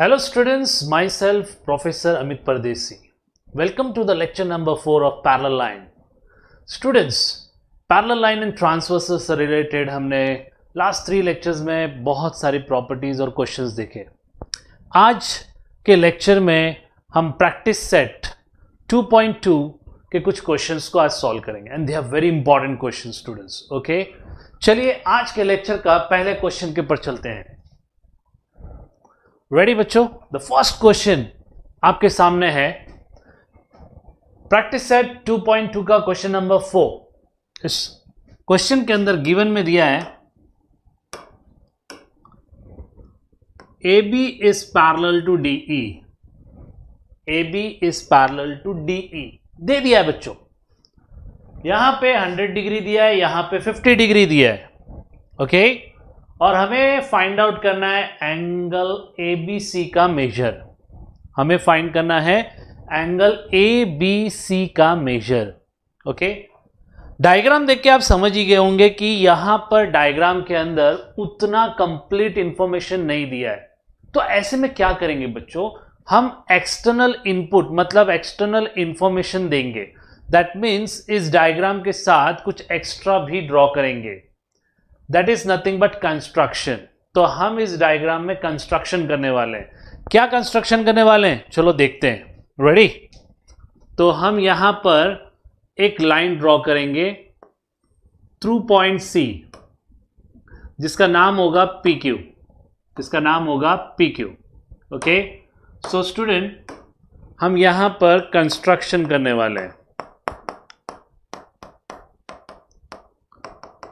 Hello students myself professor Amit Pardesi welcome to the lecture number four of parallel line students Parallel line and Transverses से related हमने last three lectures में बहुत सारी properties और question देखे आज के लेक्चर में हम प्रैक्टिस सेट 2.2 के कुछ क्वेश्चन को आज सॉल्व करेंगे and they are very important question students okay चलिए आज के लेक्चर का पहले क्वेश्चन के ऊपर चलते हैं रेडी बच्चों द फर्स्ट क्वेश्चन आपके सामने है प्रैक्टिस सेट 2.2 का क्वेश्चन नंबर फोर इस क्वेश्चन के अंदर गिवन में दिया है A B is parallel to D E A B is parallel to D E दे दिया है बच्चों यहां पे 100 डिग्री दिया है यहां पे 50 डिग्री दिया है ओके okay? और हमें फाइंड आउट करना है एंगल ए बी सी का मेजर हमें फाइंड करना है एंगल ए बी सी का मेजर ओके डायग्राम देख के आप समझ ही गए होंगे कि यहां पर डायग्राम के अंदर उतना कंप्लीट इंफॉर्मेशन नहीं दिया है तो ऐसे में क्या करेंगे बच्चों हम एक्सटर्नल इनपुट मतलब एक्सटर्नल इंफॉर्मेशन देंगे दैट मीन्स इस डायग्राम के साथ कुछ एक्स्ट्रा भी ड्रॉ करेंगे that is nothing but construction तो हम इस डायग्राम में कंस्ट्रक्शन करने वाले हैं क्या कंस्ट्रक्शन करने वाले हैं चलो देखते हैं रेडी तो हम यहां पर एक लाइन ड्रॉ करेंगे थ्रू पॉइंट सी जिसका नाम होगा पी क्यू जिसका नाम होगा P Q okay so student हम यहां पर कंस्ट्रक्शन करने वाले हैं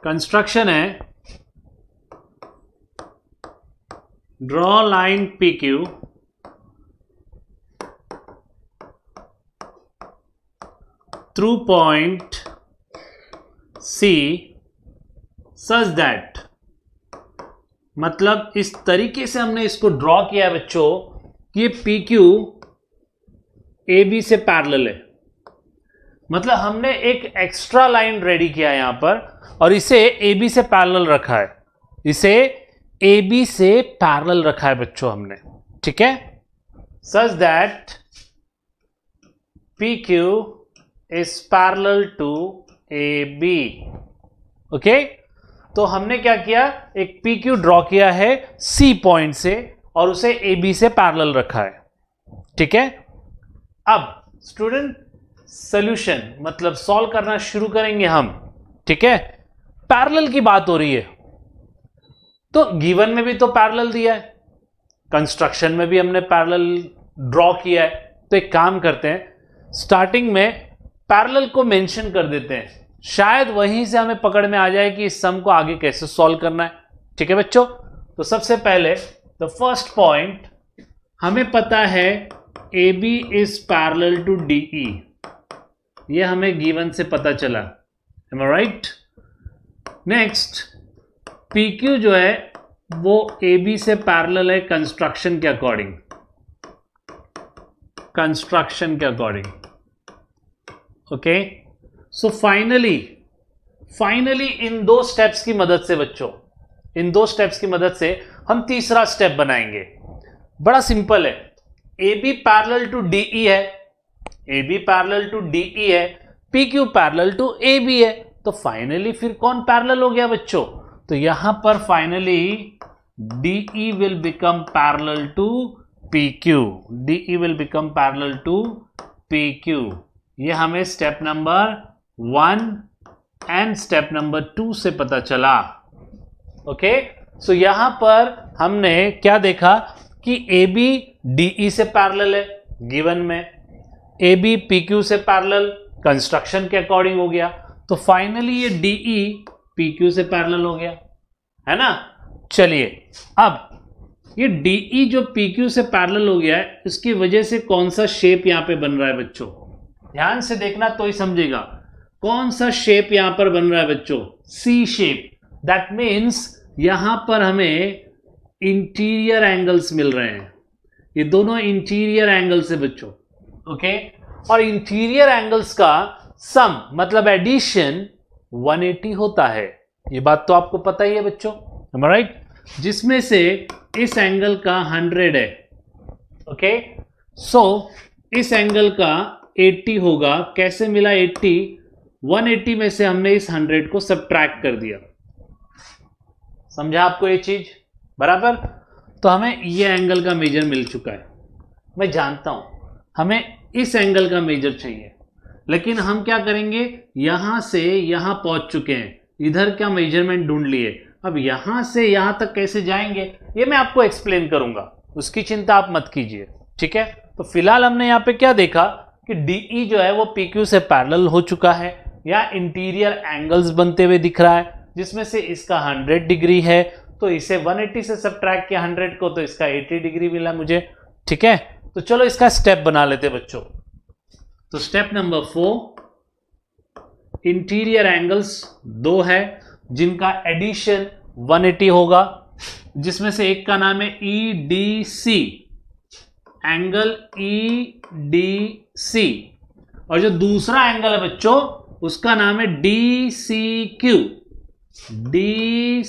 कंस्ट्रक्शन है draw line P Q through point C such that मतलब इस तरीके से हमने इसको ड्रॉ किया है बच्चों ये पी क्यू ए बी से पैरल है मतलब हमने एक एक्स्ट्रा लाइन रेडी किया यहां पर और इसे ए बी से पैरल रखा है इसे ए बी से पैरल रखा है बच्चों हमने ठीक है such that P Q is parallel to A B okay तो हमने क्या किया एक पी क्यू ड्रॉ किया है सी पॉइंट से और उसे ए बी से पैरल रखा है ठीक है अब स्टूडेंट सोल्यूशन मतलब सॉल्व करना शुरू करेंगे हम ठीक है पैरेलल की बात हो रही है तो गिवन में भी तो पैरेलल दिया है कंस्ट्रक्शन में भी हमने पैरेलल ड्रॉ किया है तो एक काम करते हैं स्टार्टिंग में पैरेलल को मेंशन कर देते हैं शायद वहीं से हमें पकड़ में आ जाए कि इस सम को आगे कैसे सॉल्व करना है ठीक है बच्चों तो सबसे पहले द फर्स्ट पॉइंट हमें पता है A B is parallel to D E ये हमें गीवन से पता चला right right? Next P Q जो है वो ए बी से पैरेलल है कंस्ट्रक्शन के अकॉर्डिंग कंस्ट्रक्शन के according okay so finally finally इन दो स्टेप्स की मदद से बच्चों इन दो स्टेप्स की मदद से हम तीसरा स्टेप बनाएंगे बड़ा सिंपल है A B parallel to D E है A B parallel to D E है P Q parallel to A B है तो फाइनली फिर कौन पैरेलल हो गया बच्चों तो यहां पर finally DE parallel to P Q PQ. DE become parallel to P PQ. ये हमें step number one and step number two से पता चला ओके सो यहां पर हमने क्या देखा कि AB DE से पैरेलल है गिवन में AB PQ से पैरेलल कंस्ट्रक्शन के अकॉर्डिंग हो गया तो फाइनली ये डी ई पी क्यू से पैरेलल हो गया है ना चलिए अब ये डी ई e जो पी क्यू से पैरेलल हो गया है इसकी वजह से कौन सा शेप यहाँ पे बन रहा है बच्चों ध्यान से देखना तो ही समझेगा कौन सा शेप यहां पर बन रहा है बच्चों सी शेप दैट मीन्स यहां पर हमें इंटीरियर एंगल्स मिल रहे हैं ये दोनों इंटीरियर एंगल्स है बच्चों ओके okay? और इंटीरियर एंगल्स का सम मतलब एडिशन 180 होता है ये बात तो आपको पता ही है बच्चों राइट right? जिसमें से इस एंगल का 100 है ओके okay? सो so, इस एंगल का 80 होगा कैसे मिला 80 180 में से हमने इस 100 को सब्ट्रैक्ट कर दिया समझा आपको ये चीज बराबर तो हमें ये एंगल का मेजर मिल चुका है मैं जानता हूं हमें इस एंगल का मेजर चाहिए लेकिन हम क्या करेंगे यहां से यहाँ पहुंच चुके हैं इधर क्या मेजरमेंट ढूंढ लिए अब यहाँ से यहाँ तक कैसे जाएंगे ये मैं आपको एक्सप्लेन करूंगा उसकी चिंता आप मत कीजिए ठीक है तो फिलहाल हमने यहाँ पे क्या देखा कि डी e जो है वो पी क्यू से पैरल हो चुका है या इंटीरियर एंगल्स बनते हुए दिख रहा है जिसमें से इसका हंड्रेड डिग्री है तो इसे 180 से सब ट्रैक किया हंड्रेड को तो इसका 80 डिग्री मिला मुझे ठीक है तो चलो इसका स्टेप बना लेते बच्चों तो step number four interior angles दो है जिनका एडिशन 180 होगा जिसमें से एक का नाम है E D C angle E D C और जो दूसरा एंगल है बच्चों उसका नाम है D C Q D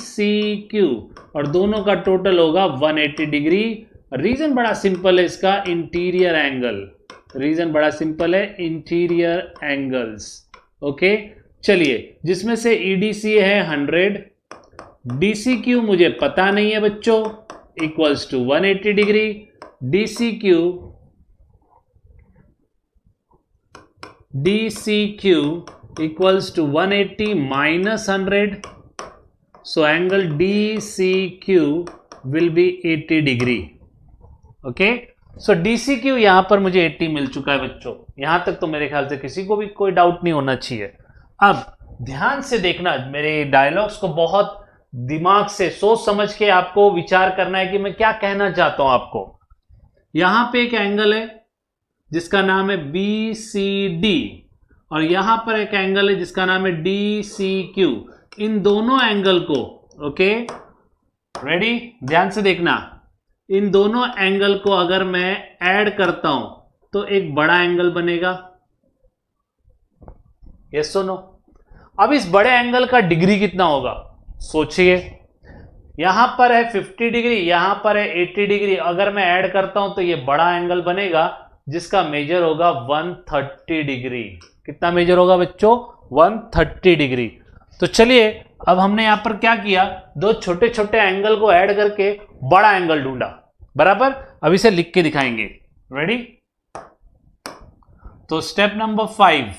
C Q और दोनों का टोटल होगा 180 डिग्री रीजन बड़ा सिंपल है इसका इंटीरियर एंगल रीजन बड़ा सिंपल है इंटीरियर एंगल्स ओके चलिए जिसमें से ईडीसी e है हंड्रेड डीसी क्यू मुझे पता नहीं है बच्चों equals to 180 degree DC Q DC Q equals to 180 minus hundred so angle Q will be 80 okay okay so DC Q यहां पर मुझे 80 मिल चुका है बच्चों यहां तक तो मेरे ख्याल से किसी को भी कोई डाउट नहीं होना चाहिए अब ध्यान से देखना मेरे डायलॉग्स को बहुत दिमाग से सोच समझ के आपको विचार करना है कि मैं क्या कहना चाहता हूं आपको यहां पे एक एंगल है जिसका नाम है बी सी डी और यहां पर एक एंगल है जिसका नाम है डी सी क्यू इन दोनों एंगल को ओके रेडी ध्यान से देखना इन दोनों एंगल को अगर मैं ऐड करता हूं तो एक बड़ा एंगल बनेगा यस सुनो अब इस बड़े एंगल का डिग्री कितना होगा सोचिए यहां पर है 50 डिग्री यहां पर है 80 डिग्री अगर मैं ऐड करता हूं तो ये बड़ा एंगल बनेगा जिसका मेजर होगा 130 डिग्री कितना मेजर होगा बच्चों 130 डिग्री तो चलिए अब हमने यहां पर क्या किया दो छोटे छोटे एंगल को ऐड करके बड़ा एंगल ढूंढा बराबर अब इसे लिख के दिखाएंगे रेडी तो स्टेप नंबर फाइव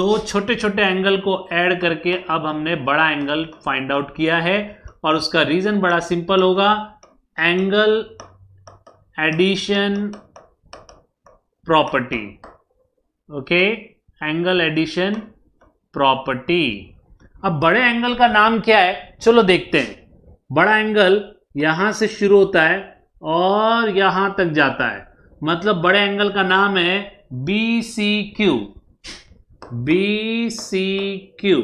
दो छोटे छोटे एंगल को ऐड करके अब हमने बड़ा एंगल फाइंड आउट किया है और उसका रीजन बड़ा सिंपल होगा angle addition property okay angle addition property अब बड़े एंगल का नाम क्या है चलो देखते हैं बड़ा एंगल यहां से शुरू होता है और यहां तक जाता है मतलब बड़े एंगल का नाम है B C Q B C Q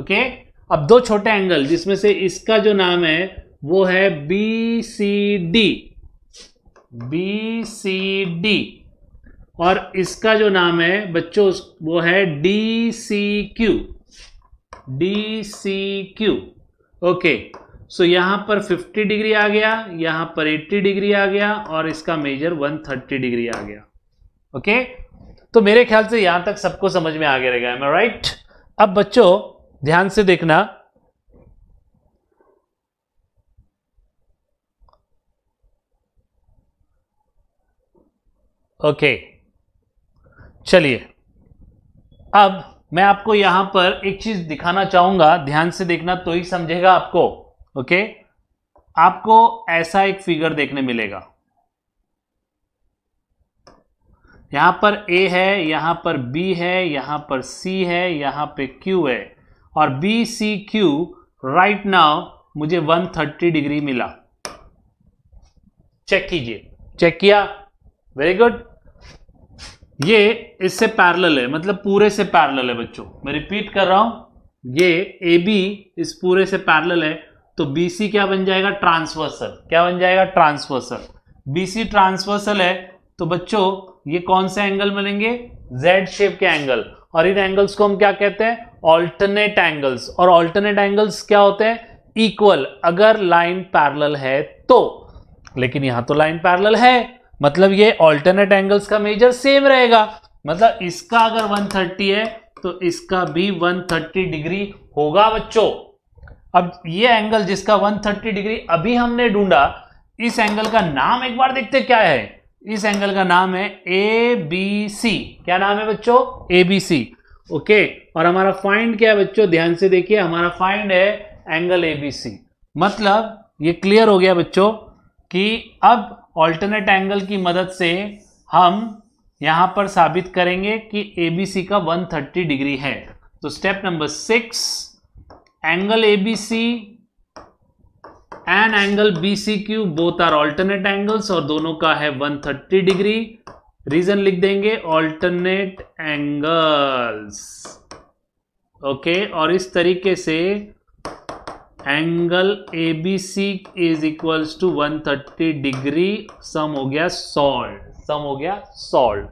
okay अब दो छोटे एंगल जिसमें से इसका जो नाम है वो है B C D B C D और इसका जो नाम है बच्चों वो है D C Q D C Q okay so यहां पर 50 डिग्री आ गया यहां पर 80 डिग्री आ गया और इसका मेजर 130 डिग्री आ गया ओके okay? तो मेरे ख्याल से यहां तक सबको समझ में आ गया रहेगा राइट अब बच्चों ध्यान से देखना ओके okay. चलिए अब मैं आपको यहां पर एक चीज दिखाना चाहूंगा ध्यान से देखना तो ही समझेगा आपको ओके आपको ऐसा एक फिगर देखने मिलेगा यहां पर ए है यहां पर बी है यहां पर सी है यहां पे क्यू है और B C Q right now मुझे 130 डिग्री मिला चेक कीजिए चेक किया वेरी गुड ये इससे पैरेलल है मतलब पूरे से पैरेलल है बच्चों मैं रिपीट कर रहा हूं ये ए बी इस पूरे से पैरेलल है तो बी सी क्या बन जाएगा ट्रांसवर्सल क्या बन जाएगा ट्रांसवर्सल बी सी ट्रांसवर्सल है तो बच्चों ये कौन से एंगल बनेंगे जेड शेप के एंगल और इन एंगल्स को हम क्या कहते हैं ऑल्टरनेट एंगल्स और ऑल्टरनेट एंगल्स क्या होते हैं इक्वल अगर लाइन पैरल है तो लेकिन यहां तो लाइन पैरल है मतलब ये ऑल्टरनेट एंगल्स का मेजर सेम रहेगा मतलब इसका अगर 130 है तो इसका भी 130 डिग्री होगा बच्चों अब ये एंगल जिसका 130 डिग्री अभी हमने ढूंढा इस एंगल का नाम एक बार देखते क्या है इस एंगल का नाम है ए बी सी क्या नाम है बच्चों ए बी सी ओके और हमारा फाइंड क्या है बच्चों ध्यान से देखिए हमारा फाइंड है एंगल ए बी सी मतलब ये क्लियर हो गया बच्चों कि अब ऑल्टरनेट एंगल की मदद से हम यहाँ पर साबित करेंगे कि ए बी सी का 130 डिग्री है तो step number six angle A B C and angle B C Q both are alternate angles और दोनों का है 130 डिग्री रीजन लिख देंगे ऑल्टरनेट एंगल्स ओके और इस तरीके से angle A B C is equals to one thirty degree sum हो गया सॉल्ट सम हो गया सॉल्ट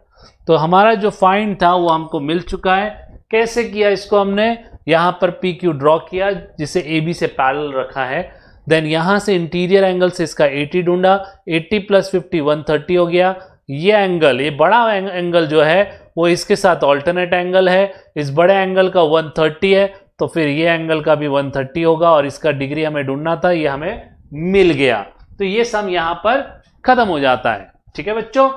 तो हमारा जो फाइंड था वो हमको मिल चुका है कैसे किया इसको हमने यहाँ पर पी क्यू ड्रॉ किया जिसे ए बी से पैरल रखा है देन यहाँ से इंटीरियर एंगल से इसका 80 ढूंढा 80 प्लस फिफ्टी वन हो गया ये एंगल ये बड़ा एंगल जो है वो इसके साथ ऑल्टरनेट एंगल है इस बड़े एंगल का 130 है तो फिर ये एंगल का भी 130 होगा और इसका डिग्री हमें ढूंढना था ये हमें मिल गया तो ये सम यहां पर ख़त्म हो जाता है ठीक है बच्चों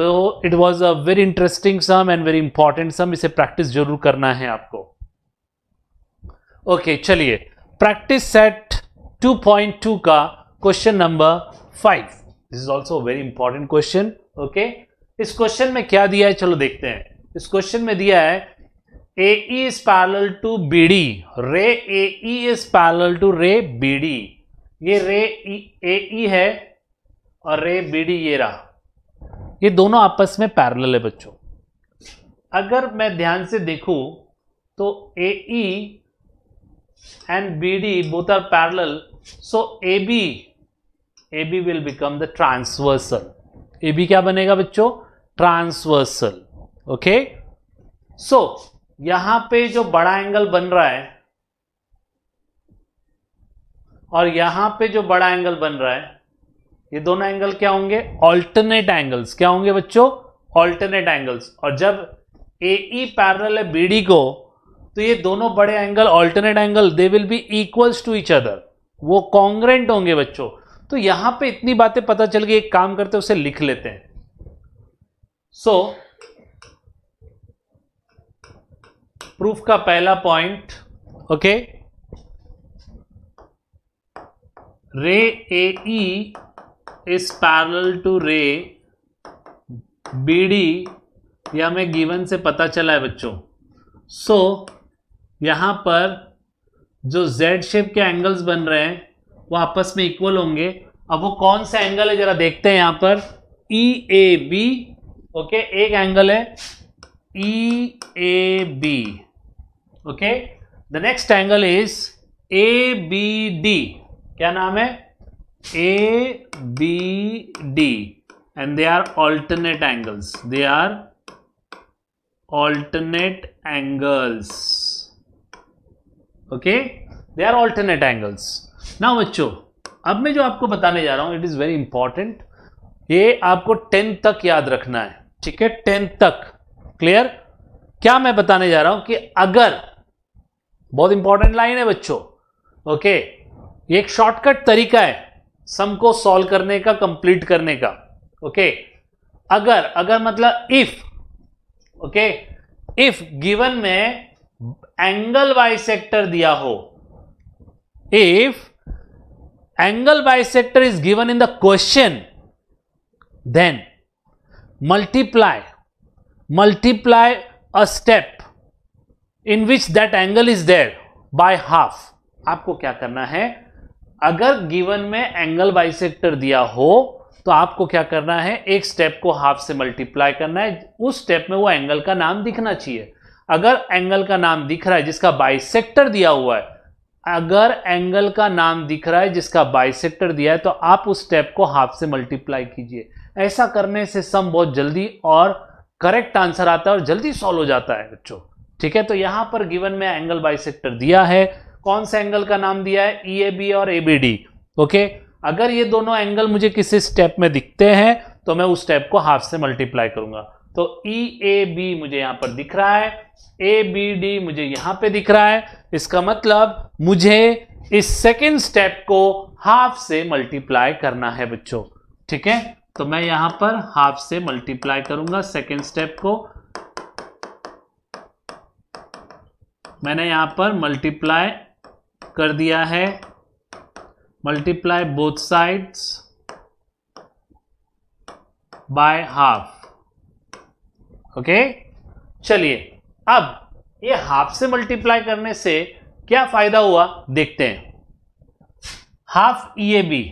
तो it was a very interesting sum and very important sum इसे प्रैक्टिस जरूर करना है आपको ओके चलिए प्रैक्टिस सेट 2.2 का question number five this is also very important question okay इस क्वेश्चन में क्या दिया है चलो देखते हैं इस क्वेश्चन में दिया है A is parallel to B D ray A is parallel to ray B D ये रे ए e, e है और रे बी डी ये रहा ये दोनों आपस में पैरल है बच्चों अगर मैं ध्यान से देखूं तो A and B D both are parallel so A B A B will become the transversal A B क्या बनेगा बच्चों ट्रांसवर्सल ओके सो यहां पे जो बड़ा एंगल बन रहा है और यहां पे जो बड़ा एंगल बन रहा है ये दोनों एंगल क्या होंगे ऑल्टरनेट एंगल्स क्या होंगे बच्चों ऑल्टरनेट एंगल्स और जब ए ई पैरल है बी डी को तो ये दोनों बड़े angle alternate angle they will be equals to each other वो कॉन्ग्रेंट होंगे बच्चों तो यहां पे इतनी बातें पता चल गई एक काम करते उसे लिख लेते हैं सो so, प्रूफ का पहला point okay ray A E is parallel to ray B D यह हमें गिवन से पता चला है बच्चों सो so, यहां पर जो जेड शेप के एंगल्स बन रहे हैं वो आपस में इक्वल होंगे अब वो कौन सा एंगल है जरा देखते हैं यहां पर ई ए बी ओके एक एंगल है E A B. Okay. The next angle is A B D. क्या नाम है A B D. And they are alternate angles. They are alternate angles. Okay. They are alternate angles. Now बच्चों अब मैं जो आपको बताने जा रहा हूं इट इज़ वेरी इंपॉर्टेंट ये आपको टेंथ तक याद रखना है ठीक है टेंथ तक क्लियर क्या मैं बताने जा रहा हूं कि अगर बहुत इंपॉर्टेंट लाइन है बच्चों ओके ये एक शॉर्टकट तरीका है सम को सॉल्व करने का कंप्लीट करने का ओके अगर अगर मतलब इफ ओके इफ गिवन में एंगल बाई दिया हो if angle sector is given in the question then multiply multiply a step in which that angle is there by half आपको क्या करना है अगर गिवन में एंगल bisector दिया हो तो आपको क्या करना है एक स्टेप को हाफ से मल्टीप्लाई करना है उस स्टेप में वो एंगल का नाम दिखना चाहिए अगर एंगल का नाम दिख रहा है जिसका bisector दिया हुआ है अगर एंगल का नाम दिख रहा है जिसका बाइसेक्टर दिया है तो आप उस स्टेप को हाफ से मल्टीप्लाई कीजिए ऐसा करने से सम बहुत जल्दी और करेक्ट आंसर आता है और जल्दी सॉल्व हो जाता है बच्चों ठीक है तो यहां पर गिवन में एंगल बाई दिया है कौन से एंगल का नाम दिया है ई ए बी और ए बी डी ओके अगर ये दोनों एंगल मुझे किसी स्टेप में दिखते हैं तो मैं उस स्टेप को हाफ से मल्टीप्लाई करूंगा तो ई ए बी मुझे यहां पर दिख रहा है ए बी डी मुझे यहां पे दिख रहा है इसका मतलब मुझे इस सेकेंड स्टेप को हाफ से मल्टीप्लाई करना है बच्चों ठीक है तो मैं यहां पर हाफ से मल्टीप्लाई करूंगा सेकेंड स्टेप को मैंने यहां पर मल्टीप्लाई कर दिया है multiply both sides by half okay चलिए अब ये हाफ से मल्टीप्लाई करने से क्या फायदा हुआ देखते हैं half E A B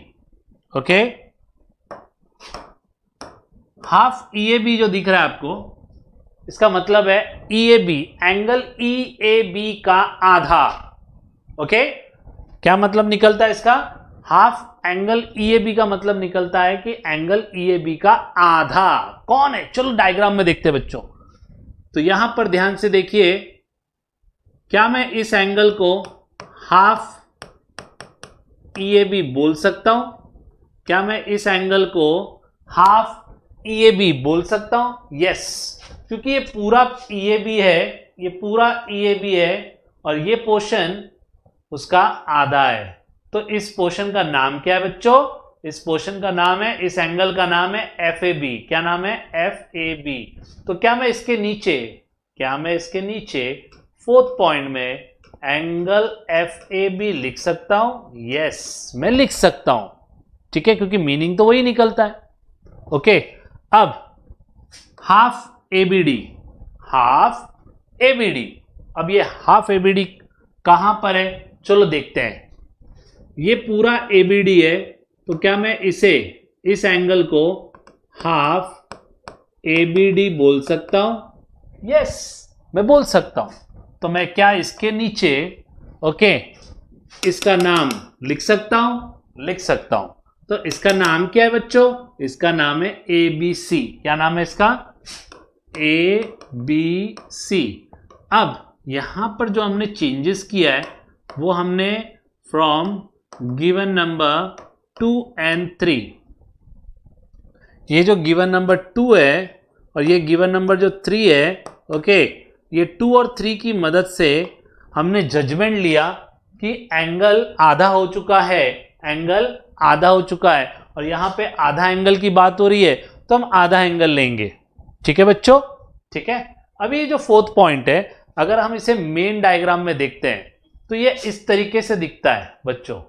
okay half E A B जो दिख रहा है आपको इसका मतलब है E A B angle E A B का आधा ओके क्या मतलब निकलता है इसका half angle E A B का मतलब निकलता है कि एंगल ई ए बी का आधा कौन है चलो डायग्राम में देखते बच्चों तो यहां पर ध्यान से देखिए क्या मैं इस एंगल को हाफ ई ए बी बोल सकता हूं क्या मैं इस एंगल को हाफ भी बोल सकता हूं यस क्योंकि ये पूरा भी है ये पूरा भी e है और ये पोर्शन उसका आधा है तो इस पोर्शन का नाम क्या है बच्चों इस पोर्शन का नाम है इस एंगल का नाम है एफ ए बी क्या नाम है एफ ए बी तो क्या मैं इसके नीचे क्या मैं इसके नीचे फोर्थ पॉइंट में एंगल एफ ए बी लिख सकता हूं यस yes, मैं लिख सकता हूं ठीक है क्योंकि मीनिंग तो वही निकलता है ओके okay. अब half A B D half A B D अब ये हाफ ए बी डी पर है चलो देखते हैं ये पूरा ए बी डी है तो क्या मैं इसे इस एंगल को हाफ ए बी डी बोल सकता हूं यस मैं बोल सकता हूं तो मैं क्या इसके नीचे ओके इसका नाम लिख सकता हूं लिख सकता हूं तो इसका नाम क्या है बच्चों इसका नाम है ए बी सी क्या नाम है इसका ए बी सी अब यहां पर जो हमने चेंजेस किया है वो हमने from given number two and three ये जो गिवन नंबर टू है और ये गिवन नंबर जो थ्री है ओके ये टू और थ्री की मदद से हमने जजमेंट लिया कि एंगल आधा हो चुका है एंगल आधा हो चुका है और यहाँ पे आधा एंगल की बात हो रही है तो हम आधा एंगल लेंगे ठीक है बच्चों ठीक है अभी ये जो फोर्थ पॉइंट है अगर हम इसे मेन डायग्राम में देखते हैं तो ये इस तरीके से दिखता है बच्चों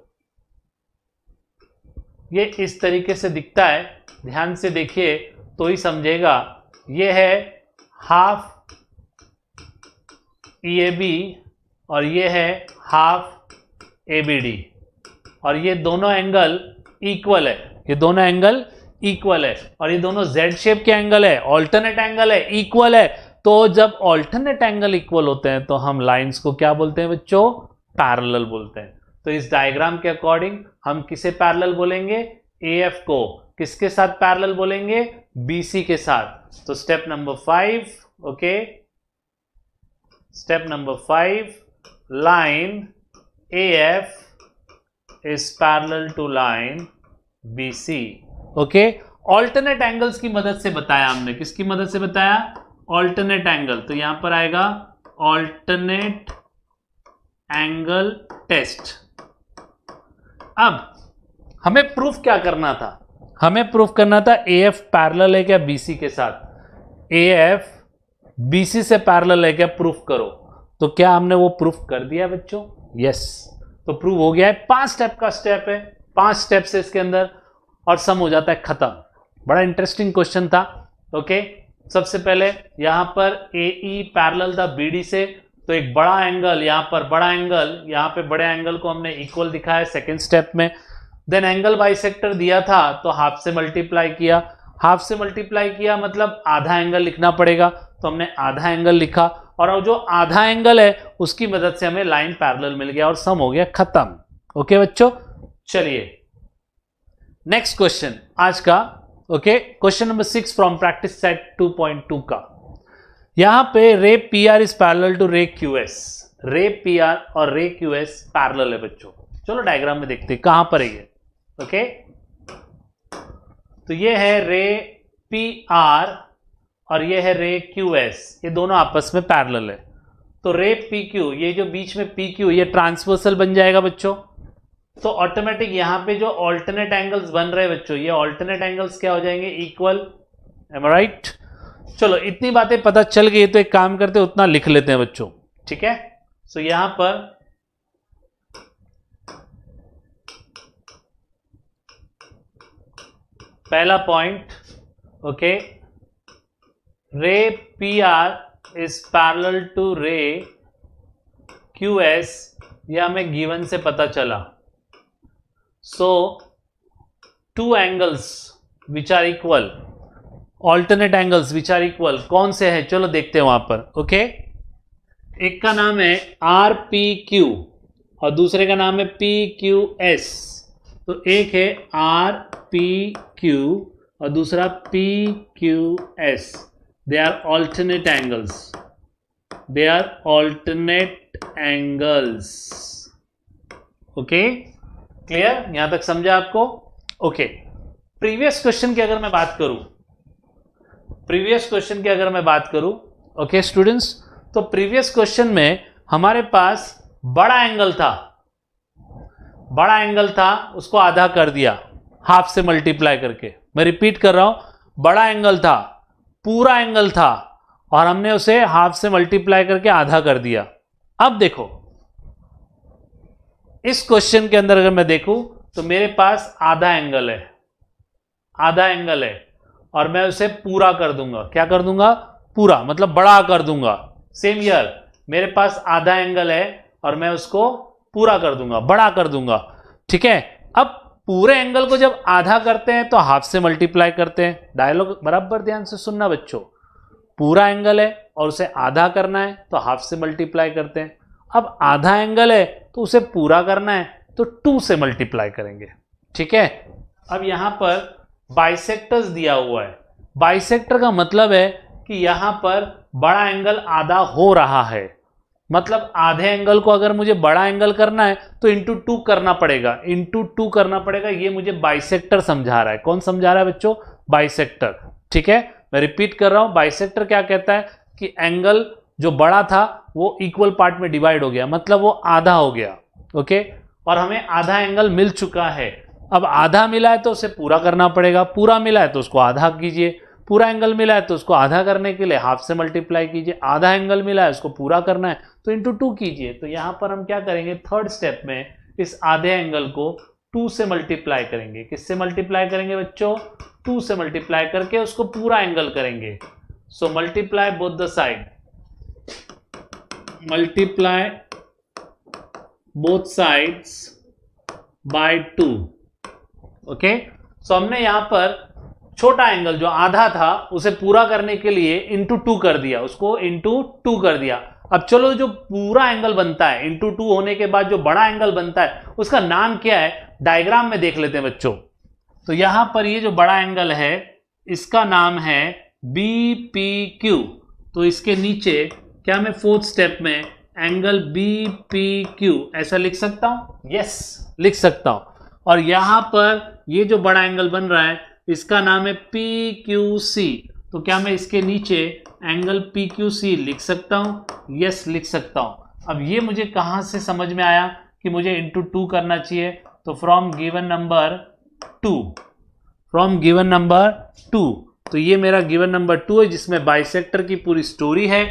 ये इस तरीके से दिखता है ध्यान से देखिए तो ही समझेगा ये है हाफ ई ए बी और ये है हाफ ए बी डी और ये दोनों एंगल इक्वल है ये दोनों एंगल इक्वल है और ये दोनों जेड शेप के एंगल है ऑल्टरनेट एंगल है इक्वल है तो जब ऑल्टरनेट एंगल इक्वल होते हैं तो हम लाइंस को क्या बोलते हैं बच्चों पैरल बोलते हैं तो इस डायग्राम के अकॉर्डिंग हम किसे पैरल बोलेंगे ए एफ को किसके साथ पैरल बोलेंगे बी के साथ तो step number five okay step number five line A F parallel to line B C okay alternate angles की मदद से बताया हमने किसकी मदद से बताया ऑल्टरनेट एंगल तो यहां पर आएगा ऑल्टरनेट एंगल टेस्ट अब हमें प्रूफ क्या करना था हमें प्रूफ करना था ए एफ पैरल है क्या बीसी के साथ ए एफ बीसी से पैरल है क्या प्रूफ करो तो क्या हमने वो प्रूफ कर दिया बच्चों यस yes. तो प्रूव हो गया है पांच स्टेप का स्टेप है पांच स्टेप से इसके अंदर और सम हो जाता है खत्म बड़ा इंटरेस्टिंग क्वेश्चन था ओके सबसे पहले यहां पर ए ई पैरल था बी डी से तो एक बड़ा एंगल यहां पर बड़ा एंगल यहां पे बड़े एंगल को हमने इक्वल दिखाया सेकेंड स्टेप में देन एंगल बाइसेक्टर दिया था तो हाफ से मल्टीप्लाई किया हाफ से मल्टीप्लाई किया मतलब आधा एंगल लिखना पड़ेगा तो हमने आधा एंगल लिखा और जो आधा एंगल है उसकी मदद से हमें लाइन पैरेलल मिल गया और सम हो गया खत्म ओके बच्चों चलिए नेक्स्ट क्वेश्चन आज का okay question number six from practice set two का यहां पे ray P R is parallel to ray Q S ray P R और रे क्यू एस पैरल है बच्चों चलो डायग्राम में देखते हैं कहां पर है ये ओके तो ये है रे पी आर और ये है रे क्यू एस ये दोनों आपस में पैरल है तो रे पी क्यू ये जो बीच में पी क्यू ये ट्रांसवर्सल बन जाएगा बच्चों तो ऑटोमेटिक यहाँ पे जो ऑल्टरनेट एंगल्स बन रहे हैं बच्चों ये ऑल्टरनेट एंगल्स क्या हो जाएंगे इक्वल एम राइट चलो इतनी बातें पता चल गई तो एक काम करते उतना लिख लेते हैं बच्चों ठीक है सो so, यहां पर पहला point okay okay, ray P R is parallel to ray Q S यह हमें गिवन से पता चला so two angles which are equal alternate angles which are equal कौन से हैं चलो देखते हैं वहां पर ओके एक का नाम है आर पी क्यू और दूसरे का नाम है पी क्यू एस तो एक है आर पी क्यू और दूसरा P Q S they are alternate angles they are alternate angles okay clear यहां तक समझा आपको ओके प्रीवियस क्वेश्चन की अगर मैं बात करूं प्रीवियस क्वेश्चन की अगर मैं बात करूं ओके okay, स्टूडेंट्स तो प्रीवियस क्वेश्चन में हमारे पास बड़ा एंगल था बड़ा एंगल था उसको आधा कर दिया हाफ से मल्टीप्लाई करके मैं रिपीट कर रहा हूं बड़ा एंगल था पूरा एंगल था और हमने उसे हाफ से मल्टीप्लाई करके आधा कर दिया अब देखो इस क्वेश्चन के अंदर अगर मैं देखूं तो मेरे पास आधा एंगल है आधा एंगल है और मैं उसे पूरा कर दूंगा क्या कर दूंगा पूरा मतलब बड़ा कर दूंगा सेम ईयर मेरे पास आधा एंगल है और मैं उसको पूरा कर दूंगा बड़ा कर दूंगा ठीक है अब पूरे एंगल को जब आधा करते हैं तो हाफ से मल्टीप्लाई करते हैं डायलॉग बराबर ध्यान से सुनना बच्चों पूरा एंगल है और उसे आधा करना है तो हाफ से मल्टीप्लाई करते हैं अब आधा एंगल है तो उसे पूरा करना है तो टू से मल्टीप्लाई करेंगे ठीक है अब यहां पर बाइसेक्टर्स दिया हुआ है बाइसेक्टर का मतलब है कि यहाँ पर बड़ा एंगल आधा हो रहा है मतलब आधे एंगल को अगर मुझे बड़ा एंगल करना है तो इंटू टू करना पड़ेगा इंटू टू करना पड़ेगा ये मुझे बाइसेक्टर समझा रहा है कौन समझा रहा है बच्चों बाइसेक्टर ठीक है मैं रिपीट कर रहा हूँ बाइसेक्टर क्या कहता है कि एंगल जो बड़ा था वो इक्वल पार्ट में डिवाइड हो गया मतलब वो आधा हो गया ओके और हमें आधा एंगल मिल चुका है अब आधा मिला है तो उसे पूरा करना पड़ेगा पूरा मिला है तो उसको आधा कीजिए पूरा एंगल मिला है तो उसको आधा करने के लिए हाफ से मल्टीप्लाई कीजिए आधा एंगल मिला है उसको पूरा करना है तो इंटू टू कीजिए तो यहाँ पर हम क्या करेंगे थर्ड स्टेप में इस आधे एंगल को टू से मल्टीप्लाई करेंगे किससे मल्टीप्लाई करेंगे बच्चों टू से मल्टीप्लाई करके उसको पूरा एंगल करेंगे so multiply both the side multiply both sides by two okay so हमने यहां पर छोटा एंगल जो आधा था उसे पूरा करने के लिए इंटू टू कर दिया उसको इंटू टू कर दिया अब चलो जो पूरा एंगल बनता है इंटू टू होने के बाद जो बड़ा एंगल बनता है उसका नाम क्या है डायग्राम में देख लेते हैं बच्चों तो यहां पर ये जो बड़ा एंगल है इसका नाम है बी पी क्यू तो इसके नीचे क्या मैं फोर्थ स्टेप में एंगल बी पी क्यू ऐसा लिख सकता हूं यस लिख सकता हूं और यहां पर ये जो बड़ा एंगल बन रहा है इसका नाम है पी क्यू सी तो क्या मैं इसके नीचे एंगल पी क्यू सी लिख सकता हूँ यस लिख सकता हूँ अब ये मुझे कहाँ से समझ में आया कि मुझे इंटू टू करना चाहिए तो from given number two from given number two तो ये मेरा गिवन नंबर टू है जिसमें बाइसेक्टर की पूरी स्टोरी है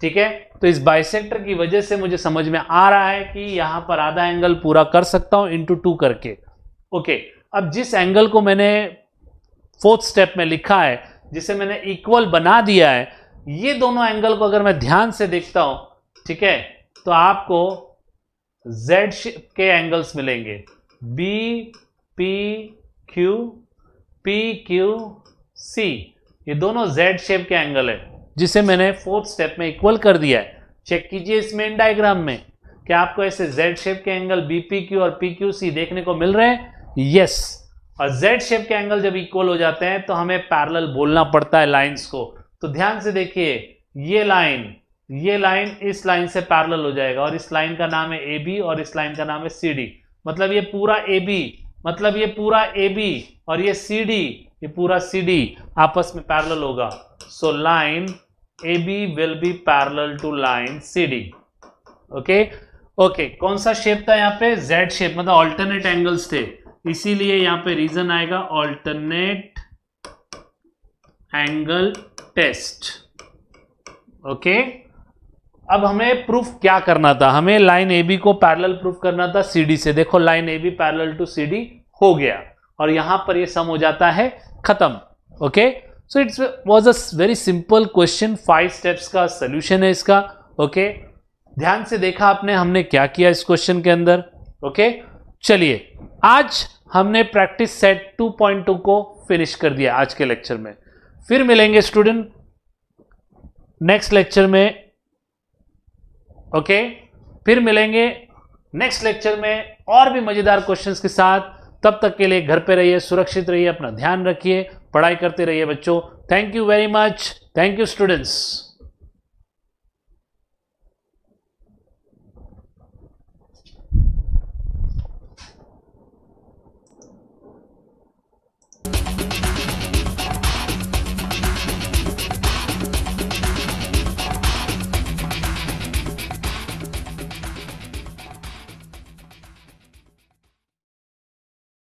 ठीक है तो इस बाइसेक्टर की वजह से मुझे समझ में आ रहा है कि यहाँ पर आधा एंगल पूरा कर सकता हूँ इंटू टू करके ओके अब जिस एंगल को मैंने फोर्थ स्टेप में लिखा है जिसे मैंने इक्वल बना दिया है ये दोनों एंगल को अगर मैं ध्यान से देखता हूं ठीक है तो आपको जेड के एंगल्स मिलेंगे B P Q P Q C ये दोनों जेड शेप के एंगल है जिसे मैंने फोर्थ स्टेप में इक्वल कर दिया है चेक कीजिए इस मेन डायग्राम में क्या आपको ऐसे जेड शेप के एंगल बी पी क्यू और पी क्यू सी देखने को मिल रहे हैं यस yes. और जेड शेप के एंगल जब इक्वल हो जाते हैं तो हमें पैरेलल बोलना पड़ता है लाइंस को तो ध्यान से देखिए ये लाइन ये लाइन इस लाइन से पैरेलल हो जाएगा और इस लाइन का नाम है ए बी और इस लाइन का नाम है सी डी मतलब ये पूरा ए बी मतलब ये पूरा ए बी और ये सी डी ये पूरा सी डी आपस में पैरेलल होगा so line A B will be parallel to line C D okay okay कौन सा शेप था यहाँ पे जेड शेप मतलब ऑल्टरनेट एंगल्स थे इसीलिए यहां पे रीजन आएगा ऑल्टरनेट एंगल टेस्ट ओके अब हमें प्रूफ क्या करना था हमें लाइन ए बी को पैरेलल प्रूफ करना था सी डी से देखो line A B parallel to C D हो गया और यहां पर ये सम हो जाता है खत्म okay so it's was a very simple question five steps का सोल्यूशन है इसका ओके okay? ध्यान से देखा आपने हमने क्या किया इस क्वेश्चन के अंदर ओके okay? चलिए आज हमने प्रैक्टिस सेट 2.2 को फिनिश कर दिया आज के लेक्चर में फिर मिलेंगे स्टूडेंट नेक्स्ट लेक्चर में ओके फिर मिलेंगे नेक्स्ट लेक्चर में और भी मज़ेदार क्वेश्चंस के साथ तब तक के लिए घर पे रहिए सुरक्षित रहिए अपना ध्यान रखिए पढ़ाई करते रहिए बच्चों thank you very much thank you students